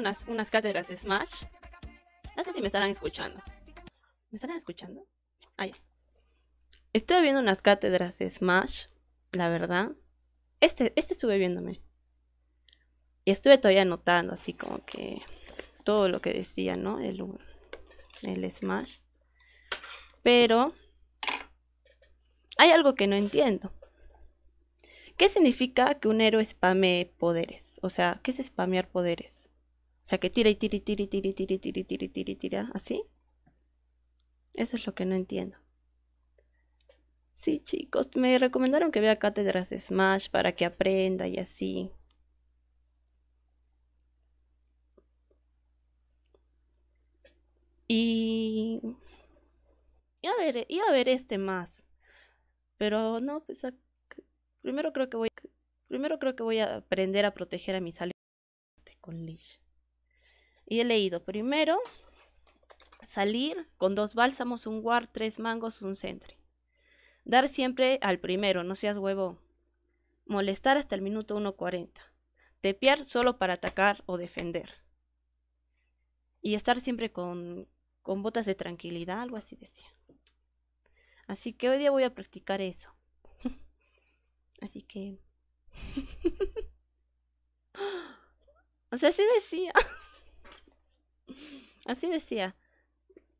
unas, cátedras de Smash. No sé si me estarán escuchando. ¿Me estarán escuchando? Ah, Estoy viendo unas cátedras de Smash, la verdad. Este, este estuve viéndome. Y estuve todavía anotando así como que todo lo que decía, ¿no? El, el Smash. Pero hay algo que no entiendo. ¿Qué significa que un héroe spame poderes? O sea, ¿qué es spamear poderes? O sea, que tira y tira y tira y tira y tira y tira tira tira, así. Eso es lo que no entiendo. Sí, chicos, me recomendaron que vea cátedras Smash para que aprenda y así. Y... Y a ver, y a ver este más. Pero no, pues, primero creo que voy primero creo que voy a aprender a proteger a mis aliados con Leash. Y he leído primero salir con dos bálsamos, un guard, tres mangos, un centre. Dar siempre al primero, no seas huevo. Molestar hasta el minuto 1.40. Tepear solo para atacar o defender. Y estar siempre con, con botas de tranquilidad, algo así decía. Así que hoy día voy a practicar eso. así que... o sea, así decía. Así decía.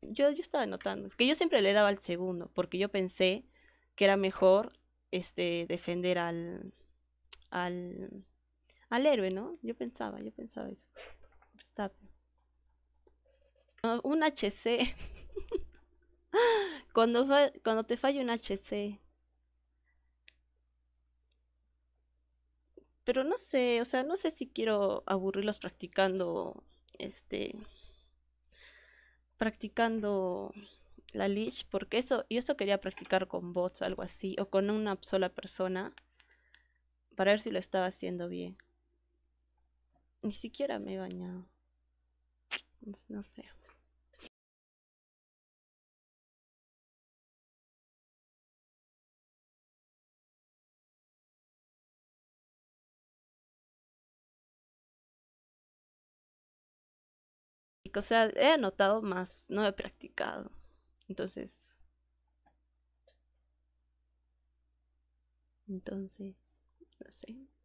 Yo, yo estaba notando. Es que yo siempre le daba al segundo, porque yo pensé que era mejor este, defender al, al, al héroe, ¿no? Yo pensaba, yo pensaba eso. Ah, un HC. cuando, cuando te falla un HC. Pero no sé, o sea, no sé si quiero aburrirlos practicando este practicando la lich porque eso, y eso quería practicar con bots, algo así, o con una sola persona, para ver si lo estaba haciendo bien. Ni siquiera me he bañado. No sé. o sea, he anotado más, no he practicado. Entonces... Entonces, no sé.